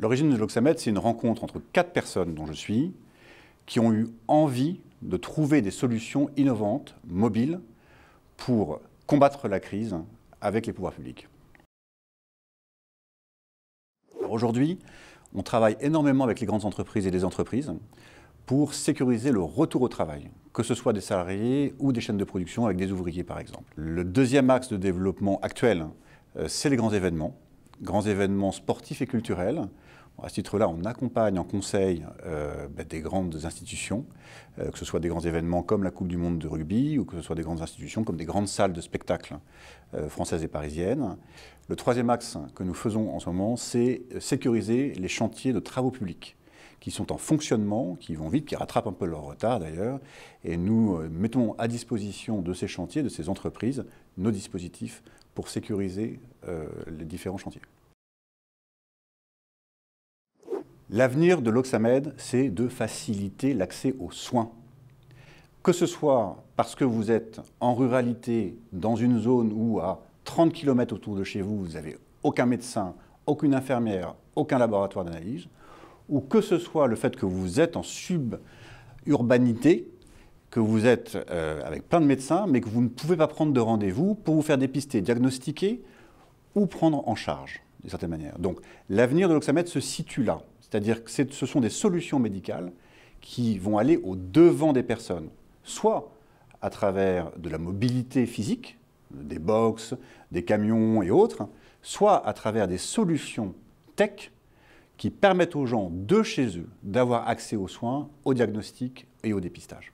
L'origine de l'Oxamed, c'est une rencontre entre quatre personnes dont je suis, qui ont eu envie de trouver des solutions innovantes, mobiles, pour combattre la crise avec les pouvoirs publics. Aujourd'hui, on travaille énormément avec les grandes entreprises et les entreprises pour sécuriser le retour au travail, que ce soit des salariés ou des chaînes de production avec des ouvriers par exemple. Le deuxième axe de développement actuel, euh, c'est les grands événements grands événements sportifs et culturels. À ce titre-là, on accompagne en conseil euh, bah, des grandes institutions, euh, que ce soit des grands événements comme la Coupe du Monde de rugby ou que ce soit des grandes institutions comme des grandes salles de spectacle euh, françaises et parisiennes. Le troisième axe que nous faisons en ce moment, c'est sécuriser les chantiers de travaux publics qui sont en fonctionnement, qui vont vite, qui rattrapent un peu leur retard d'ailleurs. Et nous mettons à disposition de ces chantiers, de ces entreprises, nos dispositifs pour sécuriser euh, les différents chantiers. L'avenir de l'Oxamed, c'est de faciliter l'accès aux soins. Que ce soit parce que vous êtes en ruralité, dans une zone où à 30 km autour de chez vous, vous n'avez aucun médecin, aucune infirmière, aucun laboratoire d'analyse, ou que ce soit le fait que vous êtes en suburbanité, que vous êtes euh, avec plein de médecins, mais que vous ne pouvez pas prendre de rendez-vous pour vous faire dépister, diagnostiquer ou prendre en charge, d'une certaine manière. Donc l'avenir de l'oxamètre se situe là. C'est-à-dire que ce sont des solutions médicales qui vont aller au devant des personnes, soit à travers de la mobilité physique, des box, des camions et autres, soit à travers des solutions tech qui permettent aux gens de chez eux d'avoir accès aux soins, au diagnostic et au dépistage.